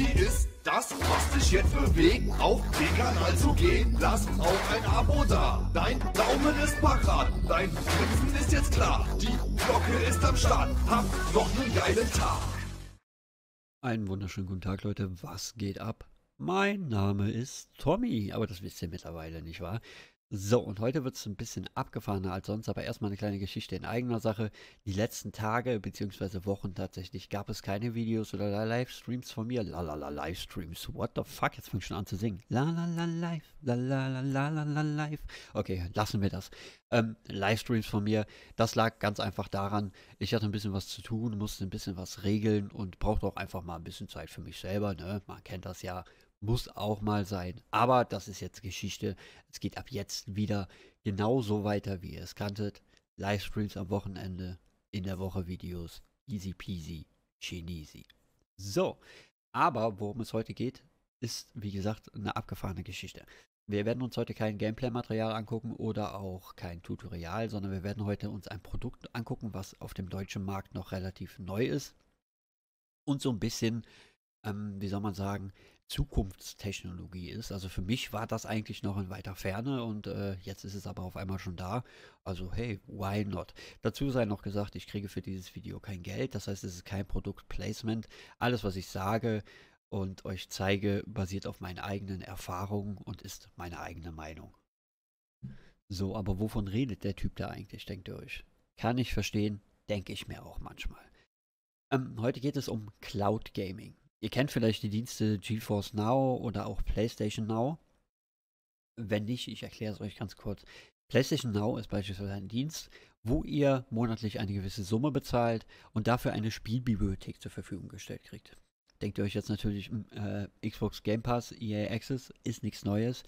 Hobby ist das, was dich jetzt bewegt, auf den Kanal also zu gehen. Lass auch ein Abo da. Dein Daumen ist parat, dein Grinsen ist jetzt klar. Die Glocke ist am Start. Hab noch einen geilen Tag. Einen wunderschönen guten Tag, Leute. Was geht ab? Mein Name ist Tommy, aber das wisst ihr mittlerweile, nicht wahr? So, und heute wird es ein bisschen abgefahrener als sonst, aber erstmal eine kleine Geschichte in eigener Sache. Die letzten Tage bzw. Wochen tatsächlich gab es keine Videos oder Livestreams von mir. La la la Livestreams. What the fuck? Jetzt fang ich schon an zu singen. La la la live. La la la la la la live. Okay, lassen wir das. Ähm, Livestreams von mir, das lag ganz einfach daran, ich hatte ein bisschen was zu tun, musste ein bisschen was regeln und brauchte auch einfach mal ein bisschen Zeit für mich selber. Ne? Man kennt das ja muss auch mal sein. Aber das ist jetzt Geschichte. Es geht ab jetzt wieder genauso weiter, wie ihr es kanntet. Livestreams am Wochenende, in der Woche Videos. Easy peasy, Chinesi. So, aber worum es heute geht, ist wie gesagt eine abgefahrene Geschichte. Wir werden uns heute kein Gameplay-Material angucken oder auch kein Tutorial, sondern wir werden heute uns ein Produkt angucken, was auf dem deutschen Markt noch relativ neu ist und so ein bisschen, ähm, wie soll man sagen, Zukunftstechnologie ist. Also für mich war das eigentlich noch in weiter Ferne und äh, jetzt ist es aber auf einmal schon da. Also hey, why not? Dazu sei noch gesagt, ich kriege für dieses Video kein Geld, das heißt es ist kein Produktplacement. Alles, was ich sage und euch zeige, basiert auf meinen eigenen Erfahrungen und ist meine eigene Meinung. So, aber wovon redet der Typ da eigentlich, denkt ihr euch? Kann ich verstehen, denke ich mir auch manchmal. Ähm, heute geht es um Cloud Gaming. Ihr kennt vielleicht die Dienste GeForce Now oder auch PlayStation Now. Wenn nicht, ich erkläre es euch ganz kurz. PlayStation Now ist beispielsweise ein Dienst, wo ihr monatlich eine gewisse Summe bezahlt und dafür eine Spielbibliothek zur Verfügung gestellt kriegt. Denkt ihr euch jetzt natürlich, hm, äh, Xbox Game Pass, EA Access ist nichts Neues.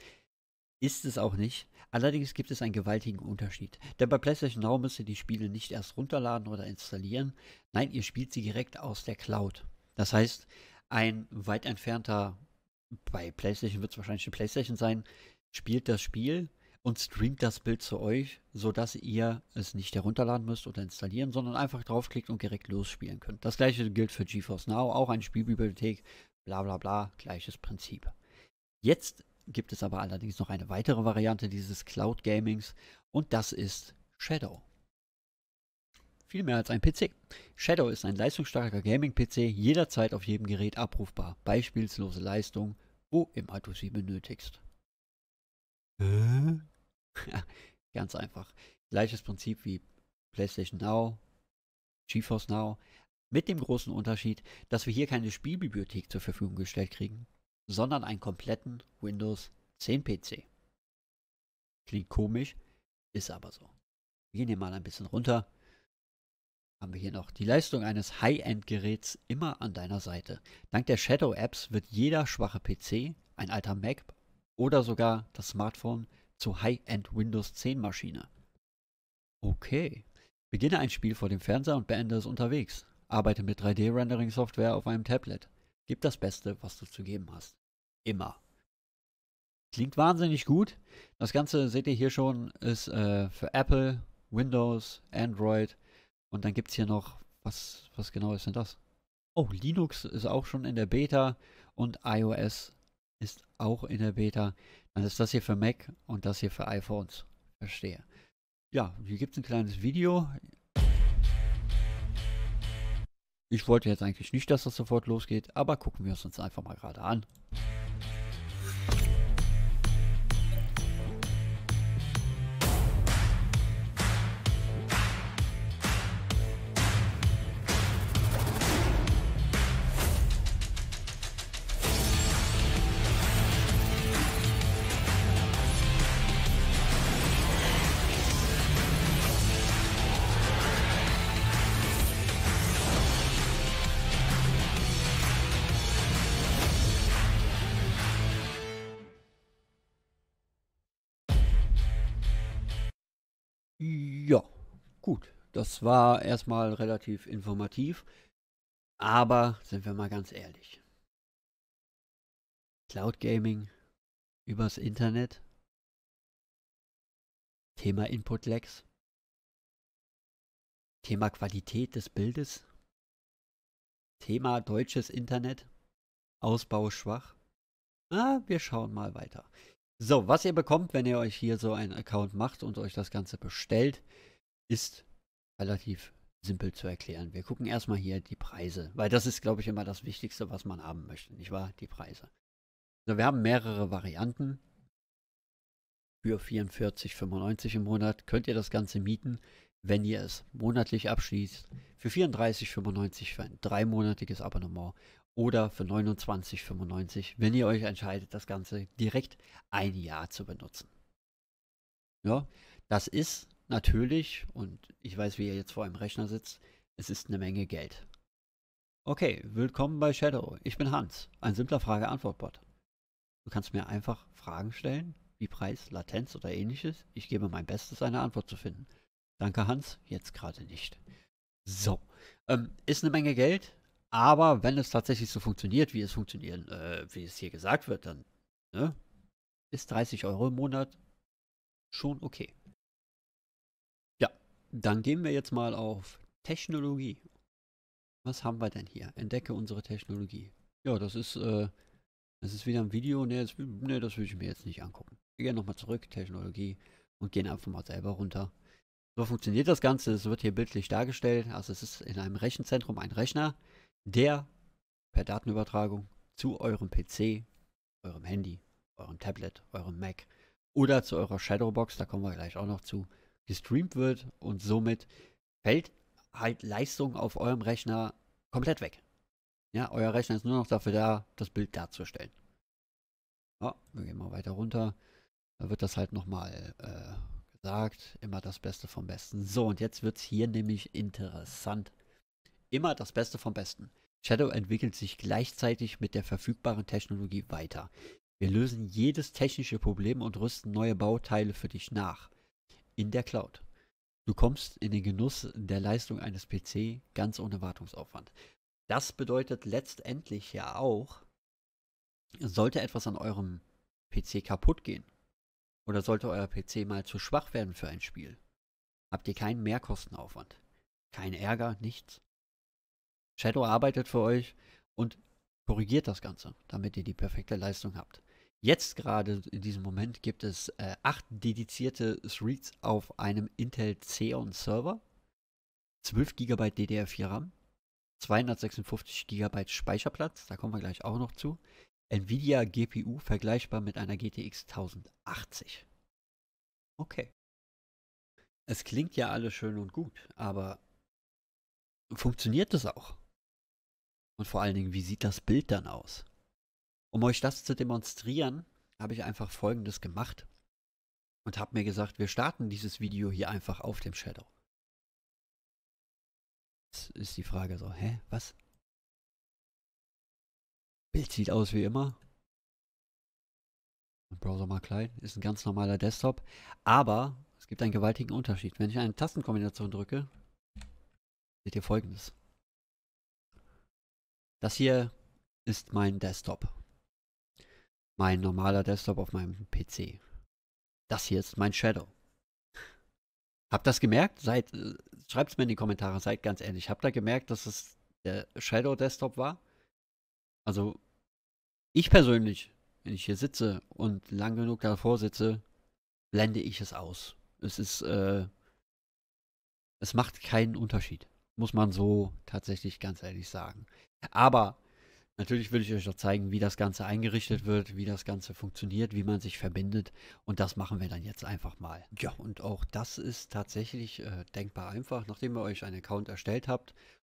Ist es auch nicht. Allerdings gibt es einen gewaltigen Unterschied. Denn bei PlayStation Now müsst ihr die Spiele nicht erst runterladen oder installieren. Nein, ihr spielt sie direkt aus der Cloud. Das heißt, ein weit entfernter, bei PlayStation wird es wahrscheinlich eine PlayStation sein, spielt das Spiel und streamt das Bild zu euch, sodass ihr es nicht herunterladen müsst oder installieren, sondern einfach draufklickt und direkt losspielen könnt. Das gleiche gilt für GeForce Now, auch eine Spielbibliothek, bla bla bla, gleiches Prinzip. Jetzt gibt es aber allerdings noch eine weitere Variante dieses Cloud Gamings und das ist Shadow viel mehr als ein PC. Shadow ist ein leistungsstarker Gaming-PC, jederzeit auf jedem Gerät abrufbar. Beispielslose Leistung, wo immer du sie benötigst. Hä? Ganz einfach. Gleiches Prinzip wie PlayStation Now, GeForce Now, mit dem großen Unterschied, dass wir hier keine Spielbibliothek zur Verfügung gestellt kriegen, sondern einen kompletten Windows 10 PC. Klingt komisch, ist aber so. Wir gehen hier mal ein bisschen runter haben wir hier noch die Leistung eines High-End-Geräts immer an deiner Seite. Dank der Shadow-Apps wird jeder schwache PC, ein alter Mac oder sogar das Smartphone zur High-End Windows 10-Maschine. Okay. Beginne ein Spiel vor dem Fernseher und beende es unterwegs. Arbeite mit 3D-Rendering-Software auf einem Tablet. Gib das Beste, was du zu geben hast. Immer. Klingt wahnsinnig gut. Das Ganze seht ihr hier schon, ist äh, für Apple, Windows, Android, und dann gibt es hier noch, was, was genau ist denn das? Oh, Linux ist auch schon in der Beta und iOS ist auch in der Beta. Dann ist das hier für Mac und das hier für iPhones. Verstehe. Ja, hier gibt es ein kleines Video. Ich wollte jetzt eigentlich nicht, dass das sofort losgeht, aber gucken wir es uns einfach mal gerade an. Das war erstmal relativ informativ. Aber sind wir mal ganz ehrlich. Cloud Gaming übers Internet. Thema Input Inputlags. Thema Qualität des Bildes. Thema deutsches Internet. Ausbau schwach. Ah, wir schauen mal weiter. So, was ihr bekommt, wenn ihr euch hier so einen Account macht und euch das Ganze bestellt, ist relativ simpel zu erklären. Wir gucken erstmal hier die Preise, weil das ist, glaube ich, immer das Wichtigste, was man haben möchte, nicht wahr? Die Preise. Also wir haben mehrere Varianten. Für 44,95 im Monat könnt ihr das Ganze mieten, wenn ihr es monatlich abschließt. Für 34,95 für ein dreimonatiges Abonnement oder für 29,95, wenn ihr euch entscheidet, das Ganze direkt ein Jahr zu benutzen. Ja, das ist natürlich, und ich weiß, wie ihr jetzt vor einem Rechner sitzt, es ist eine Menge Geld. Okay, willkommen bei Shadow. Ich bin Hans, ein simpler Frage-Antwort-Bot. Du kannst mir einfach Fragen stellen, wie Preis, Latenz oder ähnliches. Ich gebe mein Bestes, eine Antwort zu finden. Danke, Hans, jetzt gerade nicht. So, ähm, ist eine Menge Geld, aber wenn es tatsächlich so funktioniert, wie es funktionieren, äh, wie es hier gesagt wird, dann ne, ist 30 Euro im Monat schon okay. Dann gehen wir jetzt mal auf Technologie. Was haben wir denn hier? Entdecke unsere Technologie. Ja, das ist, äh, das ist wieder ein Video. Ne, das, ne, das will ich mir jetzt nicht angucken. Wir gehen nochmal zurück, Technologie, und gehen einfach mal selber runter. So funktioniert das Ganze. Es wird hier bildlich dargestellt. Also es ist in einem Rechenzentrum ein Rechner, der per Datenübertragung zu eurem PC, eurem Handy, eurem Tablet, eurem Mac oder zu eurer Shadowbox, da kommen wir gleich auch noch zu, gestreamt wird und somit fällt halt Leistung auf eurem Rechner komplett weg. Ja, euer Rechner ist nur noch dafür da, das Bild darzustellen. Ja, wir gehen mal weiter runter. Da wird das halt nochmal äh, gesagt. Immer das Beste vom Besten. So, und jetzt wird es hier nämlich interessant. Immer das Beste vom Besten. Shadow entwickelt sich gleichzeitig mit der verfügbaren Technologie weiter. Wir lösen jedes technische Problem und rüsten neue Bauteile für dich nach in der Cloud. Du kommst in den Genuss der Leistung eines PC ganz ohne Wartungsaufwand. Das bedeutet letztendlich ja auch, sollte etwas an eurem PC kaputt gehen oder sollte euer PC mal zu schwach werden für ein Spiel, habt ihr keinen Mehrkostenaufwand, keinen Ärger, nichts. Shadow arbeitet für euch und korrigiert das Ganze, damit ihr die perfekte Leistung habt. Jetzt gerade in diesem Moment gibt es äh, acht dedizierte Threads auf einem Intel Xeon Server, 12 GB DDR4 RAM, 256 GB Speicherplatz, da kommen wir gleich auch noch zu, Nvidia GPU vergleichbar mit einer GTX 1080. Okay. Es klingt ja alles schön und gut, aber funktioniert das auch? Und vor allen Dingen, wie sieht das Bild dann aus? Um euch das zu demonstrieren, habe ich einfach folgendes gemacht und habe mir gesagt, wir starten dieses Video hier einfach auf dem Shadow. Jetzt ist die Frage so, hä, was? Bild sieht aus wie immer. Browser mal klein, ist ein ganz normaler Desktop. Aber es gibt einen gewaltigen Unterschied. Wenn ich eine Tastenkombination drücke, seht ihr folgendes. Das hier ist mein Desktop mein normaler Desktop auf meinem PC. Das hier ist mein Shadow. Habt das gemerkt? Seid, äh, schreibt es mir in die Kommentare, seid ganz ehrlich. Habt ihr gemerkt, dass es der Shadow Desktop war? Also, ich persönlich, wenn ich hier sitze und lang genug davor sitze, blende ich es aus. Es ist, äh, es macht keinen Unterschied. Muss man so tatsächlich ganz ehrlich sagen. Aber Natürlich will ich euch noch zeigen, wie das Ganze eingerichtet wird, wie das Ganze funktioniert, wie man sich verbindet. Und das machen wir dann jetzt einfach mal. Ja, und auch das ist tatsächlich äh, denkbar einfach, nachdem ihr euch einen Account erstellt habt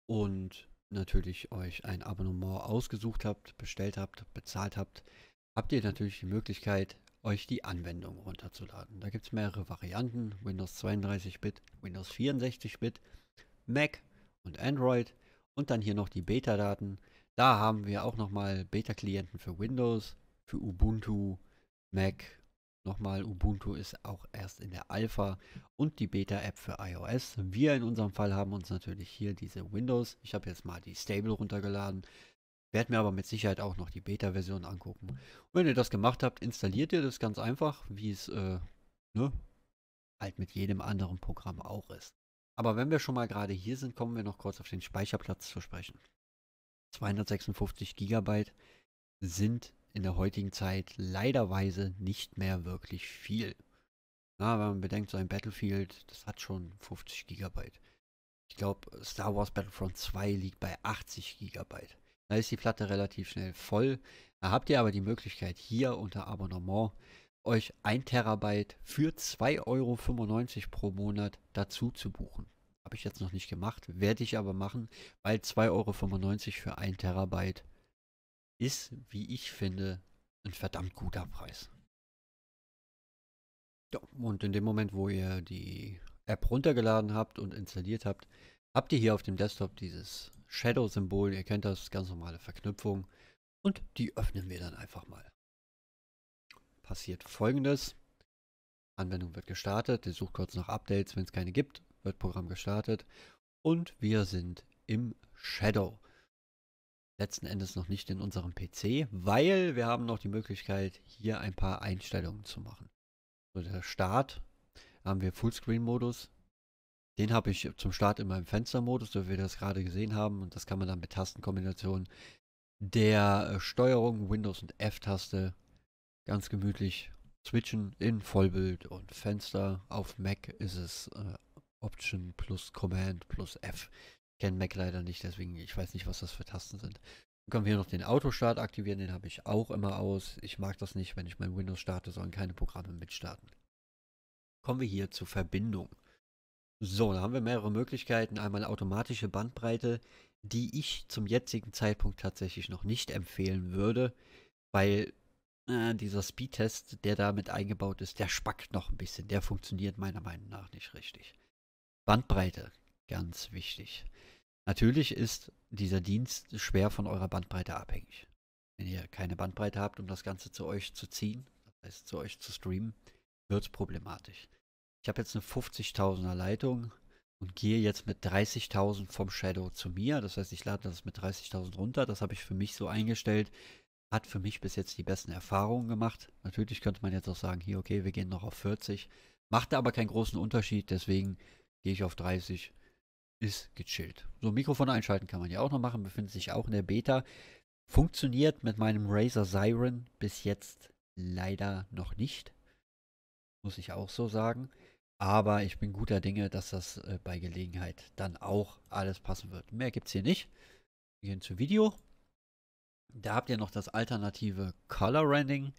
und natürlich euch ein Abonnement ausgesucht habt, bestellt habt, bezahlt habt, habt ihr natürlich die Möglichkeit, euch die Anwendung runterzuladen. Da gibt es mehrere Varianten, Windows 32-Bit, Windows 64-Bit, Mac und Android und dann hier noch die Beta-Daten da haben wir auch nochmal Beta-Klienten für Windows, für Ubuntu, Mac. Nochmal, Ubuntu ist auch erst in der Alpha und die Beta-App für iOS. Wir in unserem Fall haben uns natürlich hier diese Windows. Ich habe jetzt mal die Stable runtergeladen. Werde mir aber mit Sicherheit auch noch die Beta-Version angucken. Und wenn ihr das gemacht habt, installiert ihr das ganz einfach, wie es äh, ne, halt mit jedem anderen Programm auch ist. Aber wenn wir schon mal gerade hier sind, kommen wir noch kurz auf den Speicherplatz zu sprechen. 256 Gigabyte sind in der heutigen Zeit leiderweise nicht mehr wirklich viel. Na, wenn man bedenkt, so ein Battlefield, das hat schon 50 Gigabyte. Ich glaube, Star Wars Battlefront 2 liegt bei 80 Gigabyte. Da ist die Platte relativ schnell voll. Da habt ihr aber die Möglichkeit, hier unter Abonnement euch 1 Terabyte für 2,95 Euro pro Monat dazu zu buchen. Habe ich jetzt noch nicht gemacht, werde ich aber machen, weil 2,95 Euro für 1 Terabyte ist, wie ich finde, ein verdammt guter Preis. Ja, und in dem Moment, wo ihr die App runtergeladen habt und installiert habt, habt ihr hier auf dem Desktop dieses Shadow-Symbol. Ihr kennt das, ganz normale Verknüpfung. Und die öffnen wir dann einfach mal. Passiert folgendes. Anwendung wird gestartet. Ihr sucht kurz nach Updates, wenn es keine gibt wird Programm gestartet und wir sind im Shadow. Letzten Endes noch nicht in unserem PC, weil wir haben noch die Möglichkeit, hier ein paar Einstellungen zu machen. So, der Start haben wir Fullscreen-Modus. Den habe ich zum Start in meinem Fenstermodus, so wie wir das gerade gesehen haben. Und das kann man dann mit Tastenkombinationen der äh, Steuerung Windows und F-Taste ganz gemütlich switchen in Vollbild und Fenster. Auf Mac ist es äh, Option plus Command plus F. Ich kenne Mac leider nicht, deswegen ich weiß nicht, was das für Tasten sind. Dann können wir hier noch den Autostart aktivieren, den habe ich auch immer aus. Ich mag das nicht, wenn ich mein Windows starte, sollen keine Programme mitstarten. Kommen wir hier zur Verbindung. So, da haben wir mehrere Möglichkeiten. Einmal automatische Bandbreite, die ich zum jetzigen Zeitpunkt tatsächlich noch nicht empfehlen würde, weil äh, dieser Speedtest, der da mit eingebaut ist, der spackt noch ein bisschen. Der funktioniert meiner Meinung nach nicht richtig. Bandbreite, ganz wichtig. Natürlich ist dieser Dienst schwer von eurer Bandbreite abhängig. Wenn ihr keine Bandbreite habt, um das Ganze zu euch zu ziehen, das heißt zu euch zu streamen, wird es problematisch. Ich habe jetzt eine 50.000er Leitung und gehe jetzt mit 30.000 vom Shadow zu mir. Das heißt, ich lade das mit 30.000 runter. Das habe ich für mich so eingestellt. Hat für mich bis jetzt die besten Erfahrungen gemacht. Natürlich könnte man jetzt auch sagen, hier, okay, wir gehen noch auf 40. Macht aber keinen großen Unterschied. Deswegen gehe ich auf 30. Ist gechillt. So, Mikrofon einschalten kann man ja auch noch machen, befindet sich auch in der Beta. Funktioniert mit meinem Razer Siren bis jetzt leider noch nicht. Muss ich auch so sagen. Aber ich bin guter Dinge, dass das äh, bei Gelegenheit dann auch alles passen wird. Mehr gibt es hier nicht. Wir gehen zu Video. Da habt ihr noch das alternative Color Rending.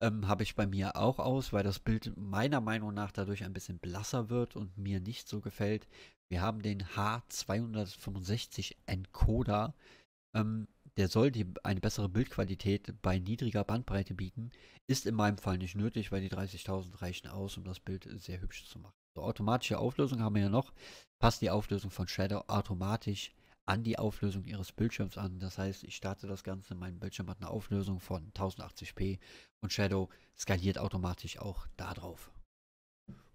Ähm, Habe ich bei mir auch aus, weil das Bild meiner Meinung nach dadurch ein bisschen blasser wird und mir nicht so gefällt. Wir haben den H265 Encoder. Ähm, der soll die, eine bessere Bildqualität bei niedriger Bandbreite bieten. Ist in meinem Fall nicht nötig, weil die 30.000 reichen aus, um das Bild sehr hübsch zu machen. So, automatische Auflösung haben wir ja noch. Passt die Auflösung von Shadow automatisch an die Auflösung Ihres Bildschirms an. Das heißt, ich starte das Ganze, mein Bildschirm hat eine Auflösung von 1080p und Shadow skaliert automatisch auch darauf.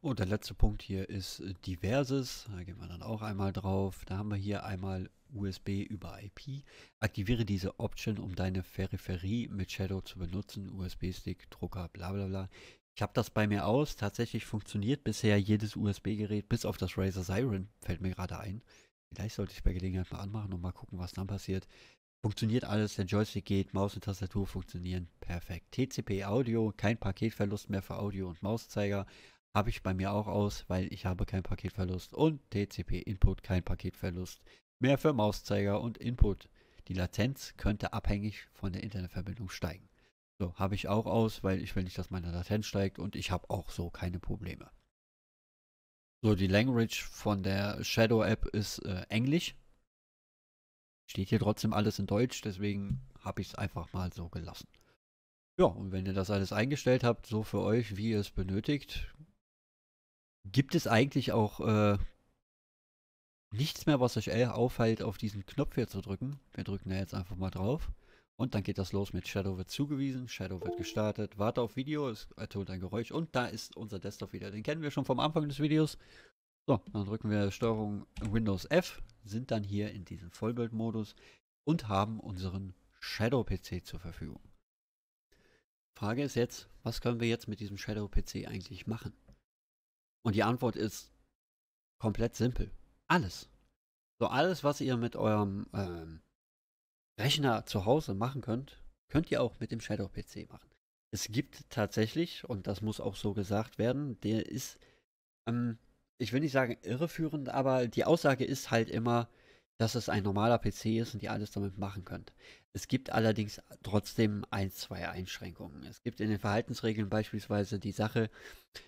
Und der letzte Punkt hier ist äh, Diverses. Da gehen wir dann auch einmal drauf. Da haben wir hier einmal USB über IP. Aktiviere diese Option, um deine Peripherie mit Shadow zu benutzen. USB-Stick, Drucker, bla bla bla. Ich habe das bei mir aus. Tatsächlich funktioniert bisher jedes USB-Gerät, bis auf das Razer Siren, fällt mir gerade ein. Vielleicht sollte ich bei Gelegenheit mal anmachen und mal gucken, was dann passiert. Funktioniert alles, der Joystick geht, Maus und Tastatur funktionieren perfekt. TCP Audio, kein Paketverlust mehr für Audio und Mauszeiger. Habe ich bei mir auch aus, weil ich habe keinen Paketverlust. Und TCP Input, kein Paketverlust mehr für Mauszeiger und Input. Die Latenz könnte abhängig von der Internetverbindung steigen. So, habe ich auch aus, weil ich will nicht, dass meine Latenz steigt und ich habe auch so keine Probleme. So, die Language von der Shadow App ist äh, Englisch. Steht hier trotzdem alles in Deutsch, deswegen habe ich es einfach mal so gelassen. Ja, und wenn ihr das alles eingestellt habt, so für euch, wie ihr es benötigt, gibt es eigentlich auch äh, nichts mehr, was euch aufhält, auf diesen Knopf hier zu drücken. Wir drücken da jetzt einfach mal drauf. Und dann geht das los mit Shadow wird zugewiesen, Shadow wird gestartet, warte auf Video, es ertönt ein Geräusch und da ist unser Desktop wieder. Den kennen wir schon vom Anfang des Videos. So, dann drücken wir Steuerung Windows F, sind dann hier in diesem Vollbildmodus und haben unseren Shadow PC zur Verfügung. Frage ist jetzt, was können wir jetzt mit diesem Shadow PC eigentlich machen? Und die Antwort ist komplett simpel. Alles. So alles, was ihr mit eurem ähm, Rechner zu Hause machen könnt, könnt ihr auch mit dem Shadow PC machen. Es gibt tatsächlich, und das muss auch so gesagt werden, der ist, ähm, ich will nicht sagen irreführend, aber die Aussage ist halt immer, dass es ein normaler PC ist und ihr alles damit machen könnt. Es gibt allerdings trotzdem ein, zwei Einschränkungen. Es gibt in den Verhaltensregeln beispielsweise die Sache,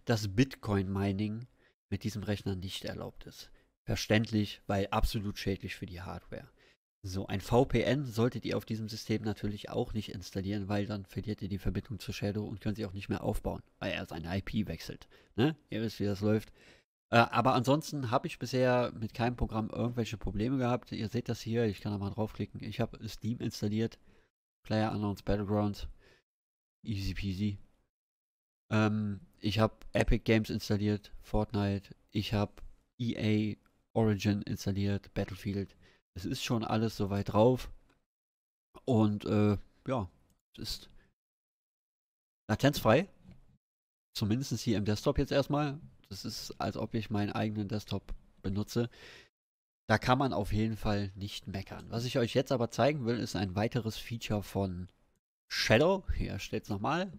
dass Bitcoin-Mining mit diesem Rechner nicht erlaubt ist. Verständlich, weil absolut schädlich für die Hardware. So, ein VPN solltet ihr auf diesem System natürlich auch nicht installieren, weil dann verliert ihr die Verbindung zu Shadow und könnt sie auch nicht mehr aufbauen, weil er seine IP wechselt. Ne? Ihr wisst, wie das läuft. Äh, aber ansonsten habe ich bisher mit keinem Programm irgendwelche Probleme gehabt. Ihr seht das hier, ich kann da mal draufklicken. Ich habe Steam installiert, Player Unknowns Battlegrounds, easy peasy. Ähm, ich habe Epic Games installiert, Fortnite. Ich habe EA Origin installiert, Battlefield. Es ist schon alles soweit drauf. Und äh, ja, es ist latenzfrei. Zumindest hier im Desktop jetzt erstmal. Das ist, als ob ich meinen eigenen Desktop benutze. Da kann man auf jeden Fall nicht meckern. Was ich euch jetzt aber zeigen will, ist ein weiteres Feature von Shadow. Hier steht es nochmal.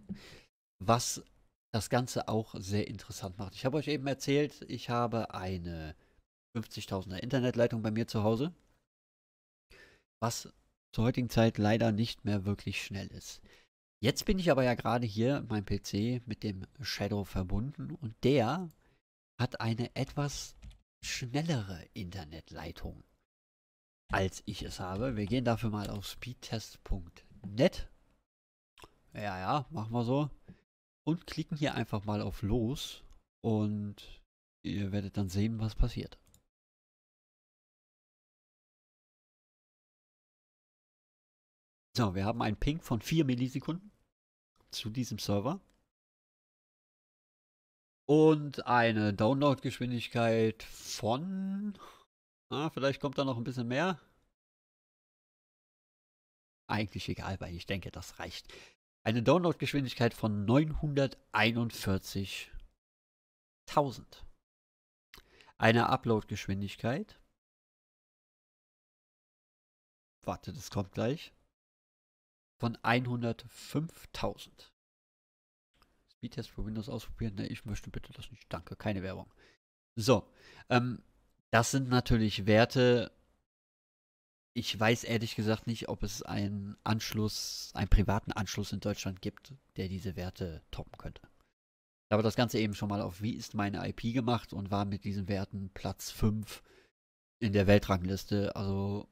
Was das Ganze auch sehr interessant macht. Ich habe euch eben erzählt, ich habe eine 50.000er Internetleitung bei mir zu Hause was zur heutigen Zeit leider nicht mehr wirklich schnell ist. Jetzt bin ich aber ja gerade hier, mein PC, mit dem Shadow verbunden und der hat eine etwas schnellere Internetleitung, als ich es habe. Wir gehen dafür mal auf speedtest.net. Ja, ja, machen wir so. Und klicken hier einfach mal auf Los und ihr werdet dann sehen, was passiert. So, wir haben einen Ping von 4 Millisekunden zu diesem Server. Und eine Download-Geschwindigkeit von... Ah, vielleicht kommt da noch ein bisschen mehr. Eigentlich egal, weil ich denke, das reicht. Eine Download-Geschwindigkeit von 941.000. Eine Upload-Geschwindigkeit. Warte, das kommt gleich von 105.000. Speedtest für Windows ausprobieren? Ne, ich möchte bitte das nicht. Danke, keine Werbung. So, ähm, das sind natürlich Werte. Ich weiß ehrlich gesagt nicht, ob es einen Anschluss, einen privaten Anschluss in Deutschland gibt, der diese Werte toppen könnte. Ich habe das Ganze eben schon mal auf Wie ist meine IP gemacht und war mit diesen Werten Platz 5 in der Weltrangliste. Also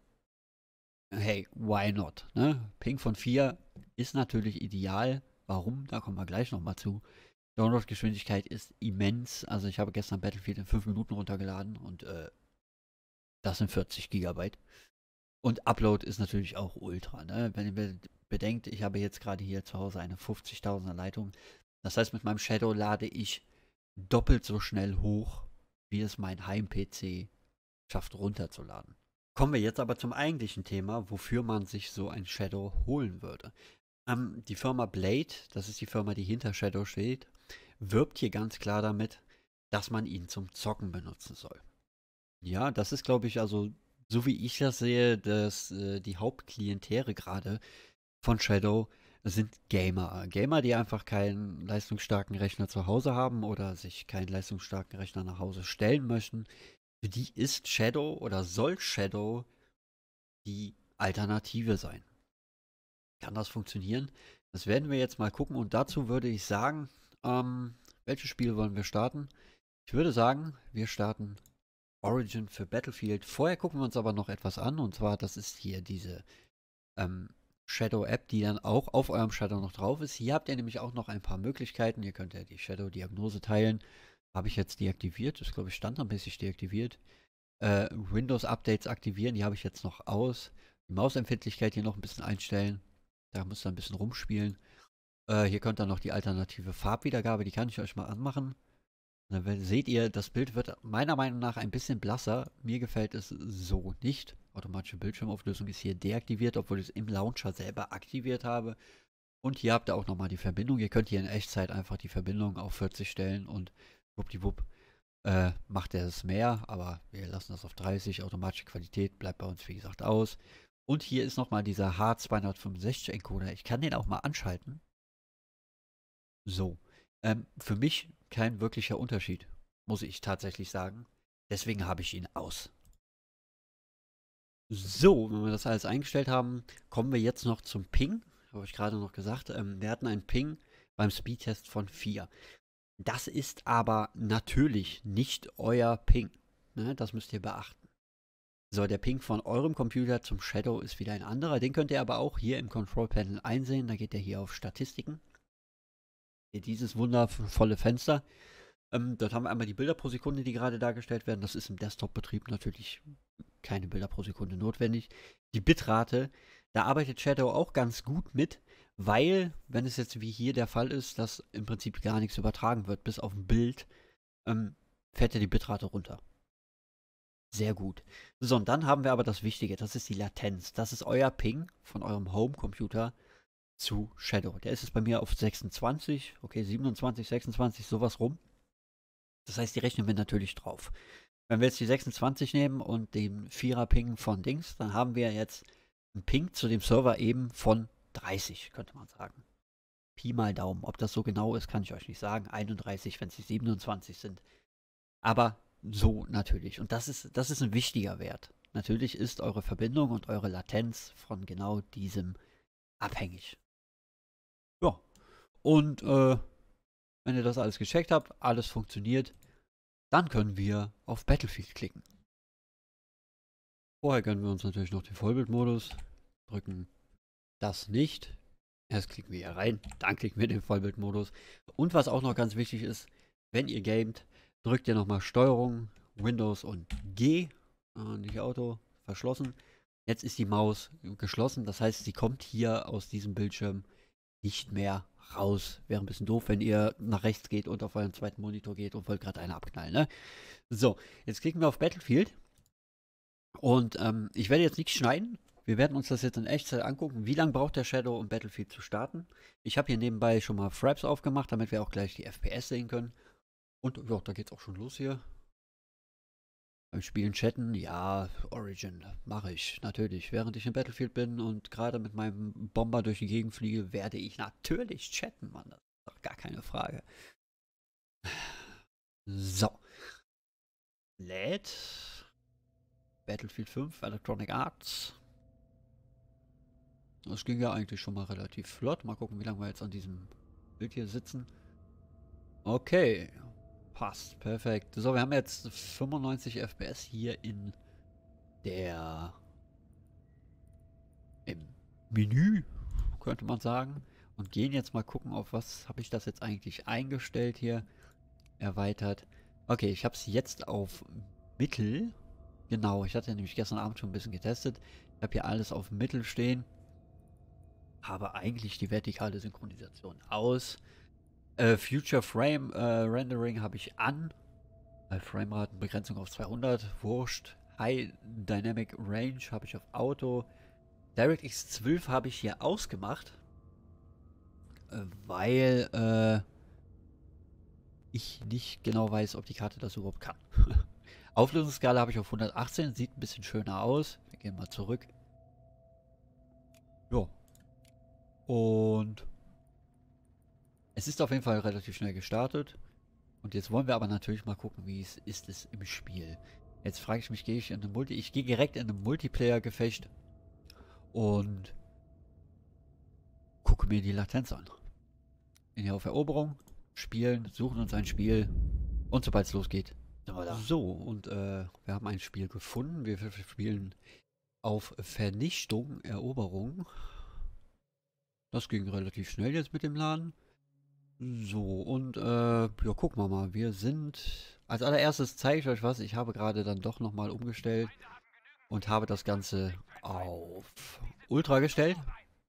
hey, why not? Ne? Ping von 4 ist natürlich ideal. Warum? Da kommen wir gleich nochmal zu. Download-Geschwindigkeit ist immens. Also ich habe gestern Battlefield in 5 Minuten runtergeladen und äh, das sind 40 GB. Und Upload ist natürlich auch ultra. Ne? Wenn ihr bedenkt, ich habe jetzt gerade hier zu Hause eine 50.000er Leitung. Das heißt, mit meinem Shadow lade ich doppelt so schnell hoch, wie es mein Heim-PC schafft runterzuladen. Kommen wir jetzt aber zum eigentlichen Thema, wofür man sich so ein Shadow holen würde. Ähm, die Firma Blade, das ist die Firma, die hinter Shadow steht, wirbt hier ganz klar damit, dass man ihn zum Zocken benutzen soll. Ja, das ist, glaube ich, also so wie ich das sehe, dass äh, die Hauptklientäre gerade von Shadow sind Gamer. Gamer, die einfach keinen leistungsstarken Rechner zu Hause haben oder sich keinen leistungsstarken Rechner nach Hause stellen möchten, für die ist Shadow oder soll Shadow die Alternative sein. Kann das funktionieren? Das werden wir jetzt mal gucken und dazu würde ich sagen, ähm, welches Spiel wollen wir starten? Ich würde sagen, wir starten Origin für Battlefield. Vorher gucken wir uns aber noch etwas an und zwar, das ist hier diese ähm, Shadow App, die dann auch auf eurem Shadow noch drauf ist. Hier habt ihr nämlich auch noch ein paar Möglichkeiten. Ihr könnt ja die Shadow Diagnose teilen. Habe ich jetzt deaktiviert? Das glaube ich standardmäßig deaktiviert. Äh, Windows-Updates aktivieren, die habe ich jetzt noch aus. Die Mausempfindlichkeit hier noch ein bisschen einstellen. Da muss ihr ein bisschen rumspielen. Äh, hier kommt dann noch die alternative Farbwiedergabe, die kann ich euch mal anmachen. Dann seht ihr, das Bild wird meiner Meinung nach ein bisschen blasser. Mir gefällt es so nicht. Automatische Bildschirmauflösung ist hier deaktiviert, obwohl ich es im Launcher selber aktiviert habe. Und hier habt ihr auch nochmal die Verbindung. Ihr könnt hier in Echtzeit einfach die Verbindung auf 40 stellen und Wuppdiwupp äh, macht er es mehr, aber wir lassen das auf 30. Automatische Qualität bleibt bei uns, wie gesagt, aus. Und hier ist nochmal dieser H265 Encoder. Ich kann den auch mal anschalten. So. Ähm, für mich kein wirklicher Unterschied, muss ich tatsächlich sagen. Deswegen habe ich ihn aus. So, wenn wir das alles eingestellt haben, kommen wir jetzt noch zum Ping. Habe ich gerade noch gesagt. Ähm, wir hatten einen Ping beim Speedtest von 4. Das ist aber natürlich nicht euer Ping. Ne? Das müsst ihr beachten. So, der Ping von eurem Computer zum Shadow ist wieder ein anderer. Den könnt ihr aber auch hier im Control Panel einsehen. Da geht ihr hier auf Statistiken. Hier dieses wundervolle Fenster. Ähm, dort haben wir einmal die Bilder pro Sekunde, die gerade dargestellt werden. Das ist im Desktop-Betrieb natürlich keine Bilder pro Sekunde notwendig. Die Bitrate, da arbeitet Shadow auch ganz gut mit. Weil, wenn es jetzt wie hier der Fall ist, dass im Prinzip gar nichts übertragen wird, bis auf ein Bild, ähm, fährt ja die Bitrate runter. Sehr gut. So, und dann haben wir aber das Wichtige, das ist die Latenz. Das ist euer Ping von eurem Home-Computer zu Shadow. Der ist jetzt bei mir auf 26, okay, 27, 26, sowas rum. Das heißt, die rechnen wir natürlich drauf. Wenn wir jetzt die 26 nehmen und den 4er-Ping von Dings, dann haben wir jetzt einen Ping zu dem Server eben von 30, könnte man sagen. Pi mal Daumen. Ob das so genau ist, kann ich euch nicht sagen. 31, wenn es 27 sind. Aber so natürlich. Und das ist, das ist ein wichtiger Wert. Natürlich ist eure Verbindung und eure Latenz von genau diesem abhängig. Ja. Und äh, wenn ihr das alles gecheckt habt, alles funktioniert, dann können wir auf Battlefield klicken. Vorher gönnen wir uns natürlich noch den Vollbildmodus, drücken das nicht. Erst klicken wir hier rein, dann klicken wir in den Vollbildmodus. Und was auch noch ganz wichtig ist, wenn ihr gamet, drückt ihr nochmal Steuerung, Windows und G, äh, nicht Auto, verschlossen. Jetzt ist die Maus geschlossen, das heißt, sie kommt hier aus diesem Bildschirm nicht mehr raus. Wäre ein bisschen doof, wenn ihr nach rechts geht und auf euren zweiten Monitor geht und wollt gerade einen abknallen. Ne? So, jetzt klicken wir auf Battlefield. Und ähm, ich werde jetzt nichts schneiden, wir werden uns das jetzt in Echtzeit angucken. Wie lange braucht der Shadow, um Battlefield zu starten? Ich habe hier nebenbei schon mal Fraps aufgemacht, damit wir auch gleich die FPS sehen können. Und ja, da geht's auch schon los hier. Beim Spielen chatten, ja, Origin mache ich natürlich. Während ich in Battlefield bin und gerade mit meinem Bomber durch die Gegend fliege, werde ich natürlich chatten, Mann. Das ist doch gar keine Frage. So. Lädt. Battlefield 5, Electronic Arts. Das ging ja eigentlich schon mal relativ flott. Mal gucken, wie lange wir jetzt an diesem Bild hier sitzen. Okay. Passt. Perfekt. So, wir haben jetzt 95 FPS hier in der... im Menü, könnte man sagen. Und gehen jetzt mal gucken, auf was habe ich das jetzt eigentlich eingestellt hier. Erweitert. Okay, ich habe es jetzt auf Mittel. Genau, ich hatte nämlich gestern Abend schon ein bisschen getestet. Ich habe hier alles auf Mittel stehen habe eigentlich die vertikale Synchronisation aus. Äh, Future Frame äh, Rendering habe ich an. Äh, Frameratenbegrenzung auf 200, wurscht. High Dynamic Range habe ich auf Auto. DirectX 12 habe ich hier ausgemacht, äh, weil äh, ich nicht genau weiß, ob die Karte das überhaupt kann. Auflösungsskala habe ich auf 118, sieht ein bisschen schöner aus. Wir gehen mal zurück. Ja, und es ist auf jeden Fall relativ schnell gestartet. Und jetzt wollen wir aber natürlich mal gucken, wie es ist es im Spiel. Jetzt frage ich mich, gehe ich in eine Multi... Ich gehe direkt in ein Multiplayer-Gefecht und gucke mir die Latenz an. In auf Eroberung, spielen, suchen uns ein Spiel und sobald es losgeht, sind wir da. So, und äh, wir haben ein Spiel gefunden. Wir spielen auf Vernichtung, Eroberung. Das ging relativ schnell jetzt mit dem Laden. So, und äh, ja, gucken wir mal. Wir sind... Als allererstes zeige ich euch was. Ich habe gerade dann doch nochmal umgestellt und habe das Ganze auf Ultra gestellt.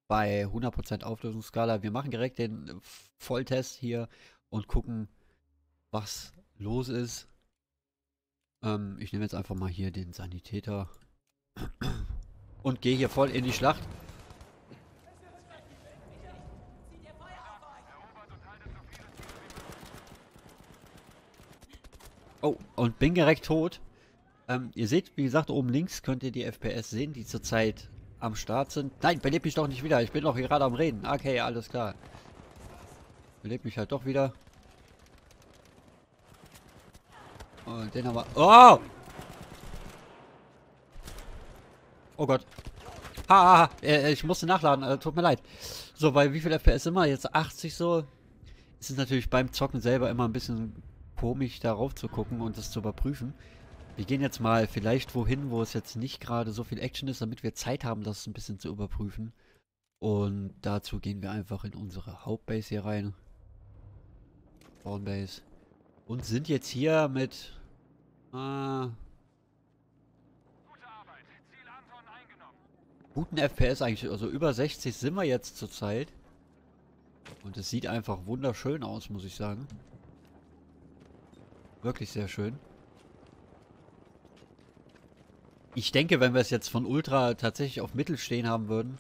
Bei 100% Auflösungsskala. Wir machen direkt den Volltest hier und gucken, was los ist. Ähm, ich nehme jetzt einfach mal hier den Sanitäter und gehe hier voll in die Schlacht. und bin direkt tot. Ähm, ihr seht, wie gesagt, oben links könnt ihr die FPS sehen, die zurzeit am Start sind. Nein, belebt mich doch nicht wieder. Ich bin doch gerade am Reden. Okay, alles klar. Belebt mich halt doch wieder. Und den haben wir... Oh! Oh Gott. Ha, ha, ha. Äh, äh, ich musste nachladen. Äh, tut mir leid. So, weil wie viel FPS immer? Jetzt 80 so. Es ist natürlich beim Zocken selber immer ein bisschen komisch darauf zu gucken und das zu überprüfen. Wir gehen jetzt mal vielleicht wohin, wo es jetzt nicht gerade so viel Action ist, damit wir Zeit haben, das ein bisschen zu überprüfen. Und dazu gehen wir einfach in unsere Hauptbase hier rein. Spawnbase. Und sind jetzt hier mit... Äh, guten FPS eigentlich, also über 60 sind wir jetzt zurzeit. Und es sieht einfach wunderschön aus, muss ich sagen. Wirklich sehr schön. Ich denke, wenn wir es jetzt von Ultra tatsächlich auf Mittel stehen haben würden.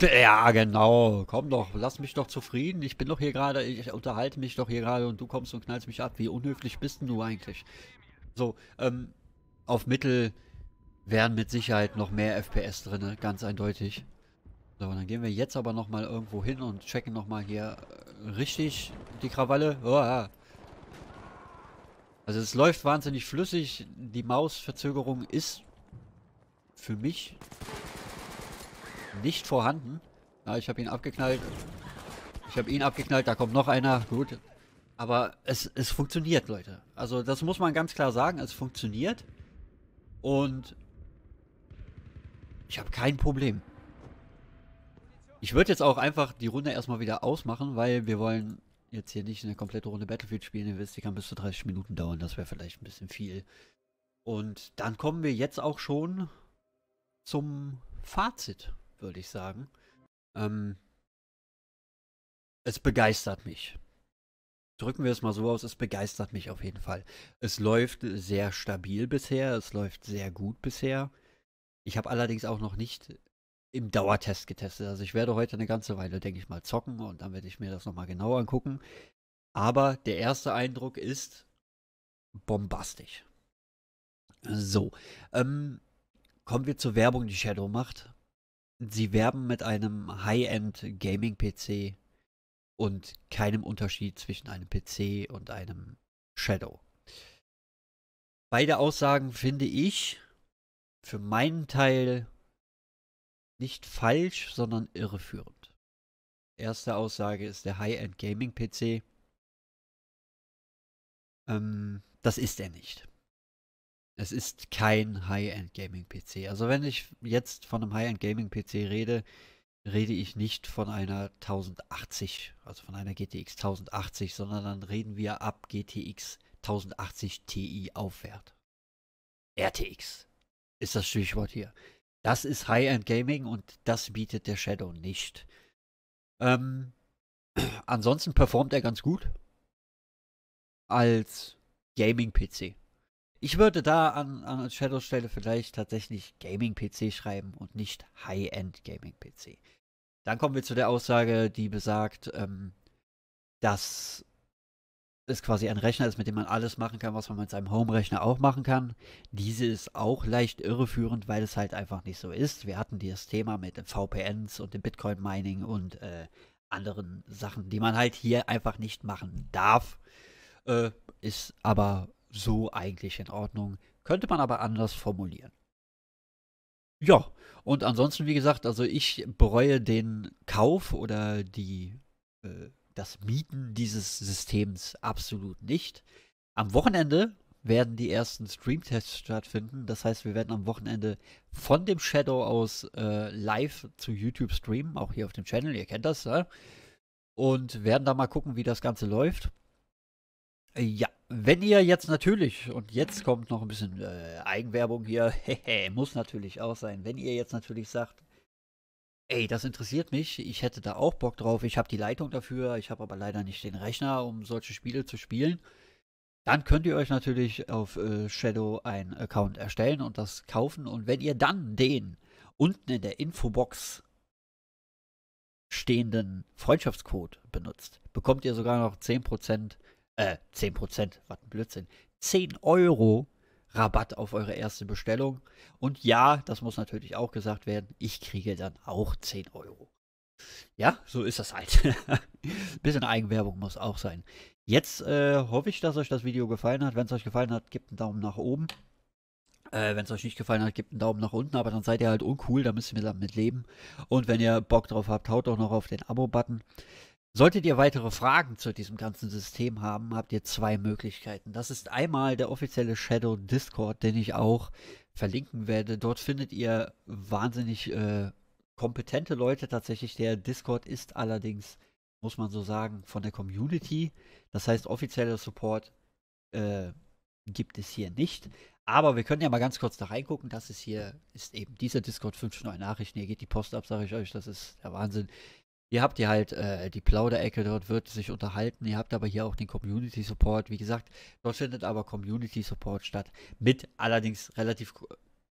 Ja, genau. Komm doch, lass mich doch zufrieden. Ich bin doch hier gerade, ich unterhalte mich doch hier gerade und du kommst und knallst mich ab. Wie unhöflich bist denn du eigentlich? So, ähm, auf Mittel wären mit Sicherheit noch mehr FPS drin, ne? ganz eindeutig. So, dann gehen wir jetzt aber nochmal irgendwo hin und checken nochmal hier äh, richtig die Krawalle. Oh, ja. Also es läuft wahnsinnig flüssig. Die Mausverzögerung ist für mich nicht vorhanden. Ja, ich habe ihn abgeknallt. Ich habe ihn abgeknallt, da kommt noch einer. Gut. Aber es, es funktioniert, Leute. Also das muss man ganz klar sagen, es funktioniert. Und ich habe kein Problem. Ich würde jetzt auch einfach die Runde erstmal wieder ausmachen, weil wir wollen jetzt hier nicht eine komplette Runde Battlefield spielen. ihr wisst, die kann bis zu 30 Minuten dauern. Das wäre vielleicht ein bisschen viel. Und dann kommen wir jetzt auch schon zum Fazit, würde ich sagen. Ähm, es begeistert mich. Drücken wir es mal so aus, es begeistert mich auf jeden Fall. Es läuft sehr stabil bisher, es läuft sehr gut bisher. Ich habe allerdings auch noch nicht im Dauertest getestet. Also ich werde heute eine ganze Weile, denke ich mal, zocken und dann werde ich mir das nochmal genau angucken. Aber der erste Eindruck ist bombastisch. So, ähm, kommen wir zur Werbung, die Shadow macht. Sie werben mit einem High-End Gaming-PC und keinem Unterschied zwischen einem PC und einem Shadow. Beide Aussagen finde ich für meinen Teil nicht falsch, sondern irreführend. Erste Aussage ist der High-End Gaming PC. Ähm, das ist er nicht. Es ist kein High-End Gaming PC. Also wenn ich jetzt von einem High-End Gaming PC rede, rede ich nicht von einer 1080, also von einer GTX 1080, sondern dann reden wir ab GTX 1080 Ti aufwärts. RTX ist das Stichwort hier. Das ist High-End Gaming und das bietet der Shadow nicht. Ähm, ansonsten performt er ganz gut als Gaming-PC. Ich würde da an, an Shadows Stelle vielleicht tatsächlich Gaming-PC schreiben und nicht High-End Gaming-PC. Dann kommen wir zu der Aussage, die besagt, ähm, dass ist quasi ein Rechner ist, mit dem man alles machen kann, was man mit seinem Home-Rechner auch machen kann. Diese ist auch leicht irreführend, weil es halt einfach nicht so ist. Wir hatten dieses Thema mit den VPNs und dem Bitcoin-Mining und äh, anderen Sachen, die man halt hier einfach nicht machen darf. Äh, ist aber so eigentlich in Ordnung. Könnte man aber anders formulieren. Ja, und ansonsten, wie gesagt, also ich bereue den Kauf oder die äh, das Mieten dieses Systems absolut nicht. Am Wochenende werden die ersten Streamtests stattfinden. Das heißt, wir werden am Wochenende von dem Shadow aus äh, live zu YouTube streamen, auch hier auf dem Channel, ihr kennt das, ja? Und werden da mal gucken, wie das Ganze läuft. Ja, wenn ihr jetzt natürlich, und jetzt kommt noch ein bisschen äh, Eigenwerbung hier, muss natürlich auch sein, wenn ihr jetzt natürlich sagt, Ey, das interessiert mich. Ich hätte da auch Bock drauf. Ich habe die Leitung dafür. Ich habe aber leider nicht den Rechner, um solche Spiele zu spielen. Dann könnt ihr euch natürlich auf äh, Shadow einen Account erstellen und das kaufen. Und wenn ihr dann den unten in der Infobox stehenden Freundschaftscode benutzt, bekommt ihr sogar noch 10%, äh, 10%, was ein Blödsinn, 10 Euro Rabatt auf eure erste Bestellung. Und ja, das muss natürlich auch gesagt werden, ich kriege dann auch 10 Euro. Ja, so ist das halt. Bisschen Eigenwerbung muss auch sein. Jetzt äh, hoffe ich, dass euch das Video gefallen hat. Wenn es euch gefallen hat, gebt einen Daumen nach oben. Äh, wenn es euch nicht gefallen hat, gebt einen Daumen nach unten, aber dann seid ihr halt uncool, da müsst ihr damit leben. Und wenn ihr Bock drauf habt, haut doch noch auf den Abo-Button. Solltet ihr weitere Fragen zu diesem ganzen System haben, habt ihr zwei Möglichkeiten. Das ist einmal der offizielle Shadow Discord, den ich auch verlinken werde. Dort findet ihr wahnsinnig äh, kompetente Leute tatsächlich. Der Discord ist allerdings, muss man so sagen, von der Community. Das heißt, offizieller Support äh, gibt es hier nicht. Aber wir können ja mal ganz kurz da reingucken. Das ist hier, ist eben dieser Discord 5 neue Nachrichten. Hier geht die Post ab, sage ich euch. Das ist der Wahnsinn. Ihr habt hier halt äh, die Plauderecke, dort wird sich unterhalten. Ihr habt aber hier auch den Community Support. Wie gesagt, dort findet aber Community Support statt. Mit allerdings relativ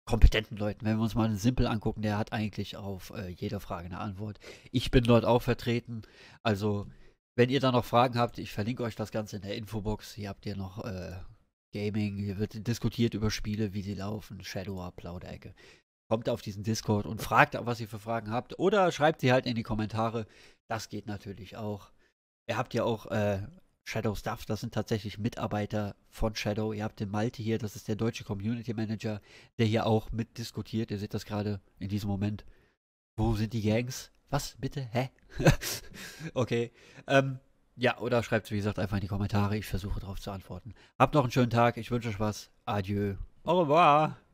kompetenten Leuten. Wenn wir uns mal einen Simpel angucken, der hat eigentlich auf äh, jede Frage eine Antwort. Ich bin dort auch vertreten. Also, wenn ihr da noch Fragen habt, ich verlinke euch das Ganze in der Infobox. Hier habt ihr noch äh, Gaming, hier wird diskutiert über Spiele, wie sie laufen, Shadower, Plauderecke kommt auf diesen Discord und fragt, was ihr für Fragen habt. Oder schreibt sie halt in die Kommentare. Das geht natürlich auch. Ihr habt ja auch äh, Shadow Stuff, das sind tatsächlich Mitarbeiter von Shadow. Ihr habt den Malte hier, das ist der deutsche Community Manager, der hier auch mitdiskutiert. Ihr seht das gerade in diesem Moment. Wo sind die Gangs? Was? Bitte? Hä? okay. Ähm, ja, oder schreibt es, wie gesagt, einfach in die Kommentare. Ich versuche darauf zu antworten. Habt noch einen schönen Tag. Ich wünsche euch was. Adieu. Au revoir.